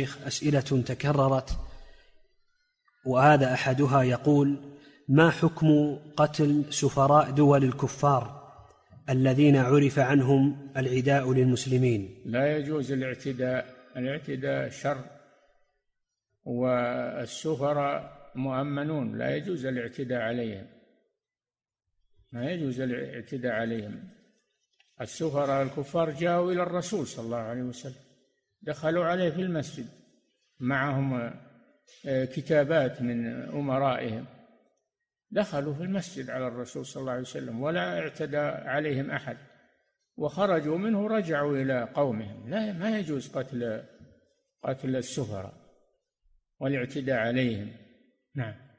أسئلة تكررت وهذا أحدها يقول ما حكم قتل سفراء دول الكفار الذين عرف عنهم العداء للمسلمين لا يجوز الاعتداء الاعتداء شر والسفراء مؤمنون لا يجوز الاعتداء عليهم لا يجوز الاعتداء عليهم السفراء الكفار جاءوا إلى الرسول صلى الله عليه وسلم دخلوا عليه في المسجد معهم آه، كتابات من أمرائهم دخلوا في المسجد على الرسول صلى الله عليه وسلم ولا اعتدى عليهم أحد وخرجوا منه رجعوا إلى قومهم لا ما يجوز قتل قتل السفراء والاعتداء عليهم نعم